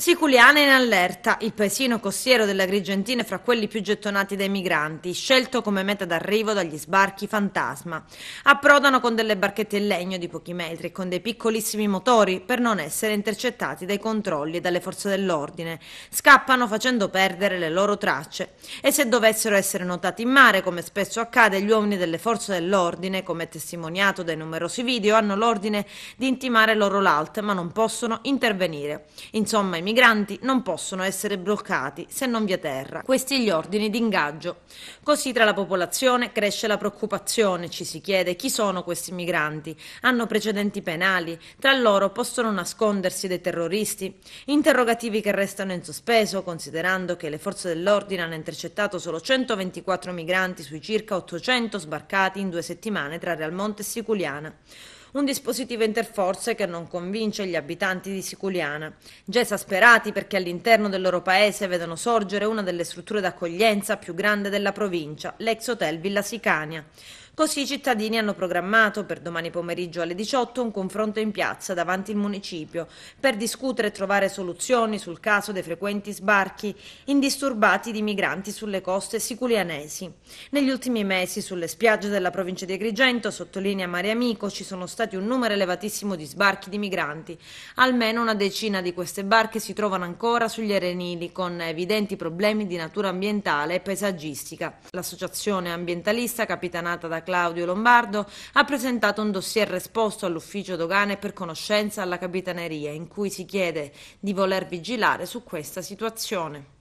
Siculiana in allerta, il paesino costiero dell'Agrigentina è fra quelli più gettonati dai migranti, scelto come meta d'arrivo dagli sbarchi fantasma. Approdano con delle barchette in legno di pochi metri e con dei piccolissimi motori per non essere intercettati dai controlli e dalle forze dell'ordine. Scappano facendo perdere le loro tracce e se dovessero essere notati in mare, come spesso accade, gli uomini delle forze dell'ordine, come testimoniato dai numerosi video, hanno l'ordine di intimare loro l'alt, ma non possono intervenire. Insomma, i migranti migranti non possono essere bloccati se non via terra. Questi gli ordini di ingaggio. Così tra la popolazione cresce la preoccupazione, ci si chiede chi sono questi migranti, hanno precedenti penali, tra loro possono nascondersi dei terroristi, interrogativi che restano in sospeso considerando che le forze dell'ordine hanno intercettato solo 124 migranti sui circa 800 sbarcati in due settimane tra Real Monte e Siculiana. Un dispositivo interforze che non convince gli abitanti di Siculiana, già esasperati perché all'interno del loro paese vedono sorgere una delle strutture d'accoglienza più grande della provincia, l'ex hotel Villa Sicania. Così i cittadini hanno programmato per domani pomeriggio alle 18 un confronto in piazza davanti al municipio per discutere e trovare soluzioni sul caso dei frequenti sbarchi indisturbati di migranti sulle coste siculianesi. Negli ultimi mesi sulle spiagge della provincia di Agrigento, sottolinea Maria Amico, ci sono stati un numero elevatissimo di sbarchi di migranti. Almeno una decina di queste barche si trovano ancora sugli arenili con evidenti problemi di natura ambientale e paesaggistica. L'associazione ambientalista capitanata da Claudio Lombardo ha presentato un dossier resposto all'ufficio dogane per conoscenza alla Capitaneria in cui si chiede di voler vigilare su questa situazione.